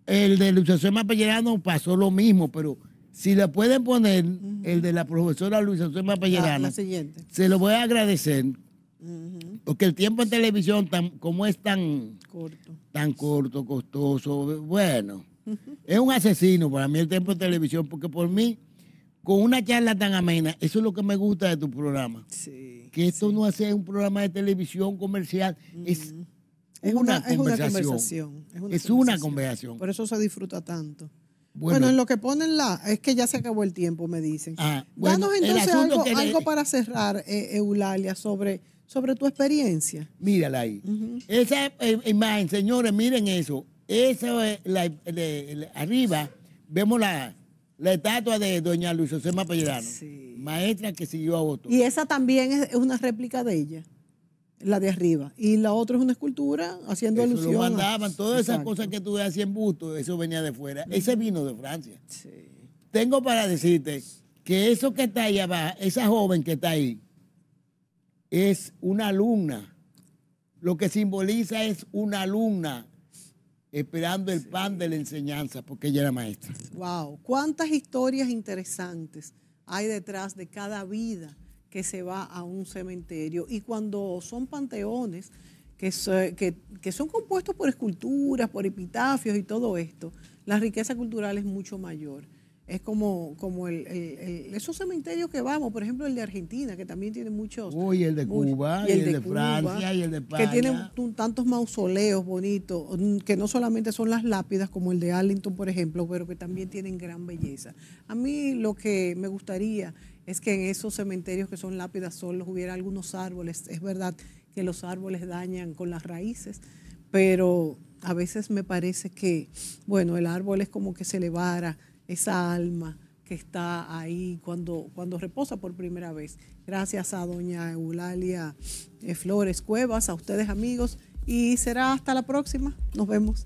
el de Luis José Mapellerano pasó lo mismo, pero si le pueden poner el de la profesora Luis José Mapellerano, se lo voy a agradecer. Porque el tiempo en televisión, tan, como es tan corto. tan corto, costoso, bueno, es un asesino para mí el tiempo en televisión, porque por mí, con una charla tan amena, eso es lo que me gusta de tu programa. que esto no hace un programa de televisión comercial, es es una, es conversación. una conversación. Es, una, conversación. Por eso se disfruta tanto. Bueno, en lo que ponen la, es que ya se acabó el tiempo, me dicen. Ah, Danos entonces algo, para cerrar, eh, Eulalia, sobre, sobre tu experiencia. Mírala ahí. Esa imagen, eh, señores, miren eso. Esa arriba vemos la, la estatua de doña Luis José Mapellano, maestra que siguió a voto. Y esa también es una réplica de ella la de arriba. Y la otra es una escultura haciendo eso alusión. Lo mandaban, todas esas cosas que tú ves en busto, eso venía de fuera. Ese vino de Francia. Tengo para decirte que eso que está ahí abajo, esa joven que está ahí, es una alumna. Lo que simboliza es una alumna esperando el pan de la enseñanza, porque ella era maestra. ¡Wow! ¿Cuántas historias interesantes hay detrás de cada vida que se va a un cementerio. Y cuando son panteones, que, que, que son compuestos por esculturas, por epitafios y todo esto, la riqueza cultural es mucho mayor es como, como el, el, esos cementerios que vamos, por ejemplo el de Argentina, que también tiene muchos. Uy, el de Cuba, y el, de, Francia, y el de España. Que tienen tantos mausoleos bonitos, que no solamente son las lápidas como el de Arlington, por ejemplo, pero que también tienen gran belleza. A mí lo que me gustaría es que en esos cementerios que son lápidas solos hubiera algunos árboles. Es verdad que los árboles dañan con las raíces, pero a veces me parece que, bueno, el árbol es como que se elevara esa alma que está ahí cuando, cuando reposa por primera vez. Gracias a doña Eulalia eh, Flores Cuevas, a ustedes amigos, y será hasta la próxima. Nos vemos.